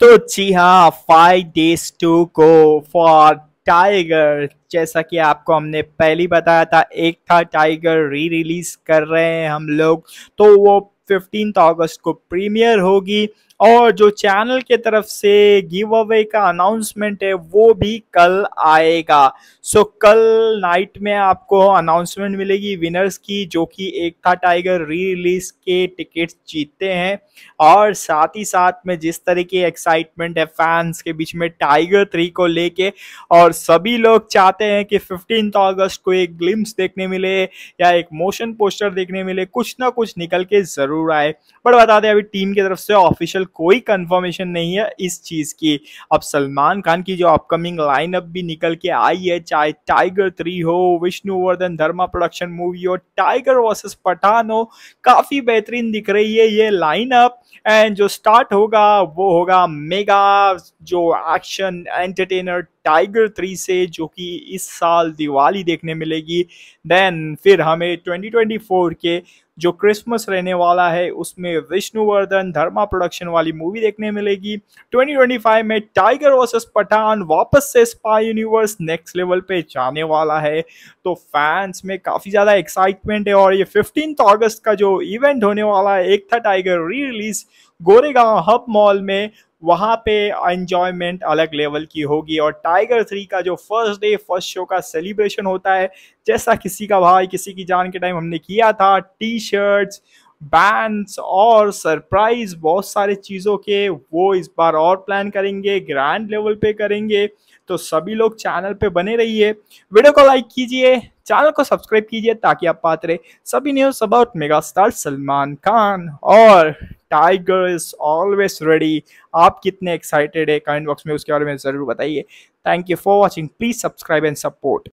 तो जी हाँ five days to go for Tiger जैसा कि आपको हमने पहली बताया था एक था टाइगर री रिलीज कर रहे हैं हम लोग तो वो फिफ्टीन अगस्त को प्रीमियर होगी और जो चैनल के तरफ से गिव अवे का अनाउंसमेंट है वो भी कल आएगा सो so, कल नाइट में आपको अनाउंसमेंट मिलेगी विनर्स की जो कि एक था टाइगर री रिलीज के टिकट जीतते हैं और साथ ही साथ में जिस तरह की एक्साइटमेंट है फैंस के बीच में टाइगर थ्री को लेके और सभी लोग चाहते हैं कि फिफ्टीन अगस्त को एक ग्लिम्स देखने मिले या एक मोशन पोस्टर देखने मिले कुछ ना कुछ निकल के जरूर जरूर आए बट बता दें अभी टीम की तरफ से ऑफिशियल कोई कंफर्मेशन नहीं है इस चीज़ की अब सलमान खान की जो अपकमिंग लाइनअप भी निकल के आई है चाहे टाइगर थ्री हो विष्णुवर्धन धर्मा प्रोडक्शन मूवी हो टाइगर वर्सेस पठान हो काफ़ी बेहतरीन दिख रही है ये लाइनअप एंड जो स्टार्ट होगा वो होगा मेगा जो एक्शन एंटरटेनर टाइगर थ्री से जो कि इस साल दिवाली देखने मिलेगी देन फिर हमें 2024 के जो क्रिसमस रहने वाला है उसमें विष्णुवर्धन धर्मा प्रोडक्शन वाली मूवी देखने मिलेगी 2025 में टाइगर वर्सेस पठान वापस से स्पाई यूनिवर्स नेक्स्ट लेवल पे जाने वाला है तो फैंस में काफ़ी ज़्यादा एक्साइटमेंट है और ये फिफ्टीन अगस्त का जो इवेंट होने वाला है एक था tiger re release गोरेगा hub mall में वहाँ पे एन्जॉयमेंट अलग लेवल की होगी और टाइगर थ्री का जो फर्स्ट डे फर्स्ट शो का सेलिब्रेशन होता है जैसा किसी का भाई किसी की जान के टाइम हमने किया था टी शर्ट्स बैंड्स और सरप्राइज बहुत सारे चीज़ों के वो इस बार और प्लान करेंगे ग्रैंड लेवल पे करेंगे तो सभी लोग चैनल पे बने रहिए वीडियो को लाइक कीजिए चैनल को सब्सक्राइब कीजिए ताकि आप पाते सभी news about mega star Salman Khan और टाइगर इज ऑलवेज रेडी आप कितने एक्साइटेड है कमेंट बॉक्स में उसके बारे में ज़रूर बताइए thank you for watching please subscribe and support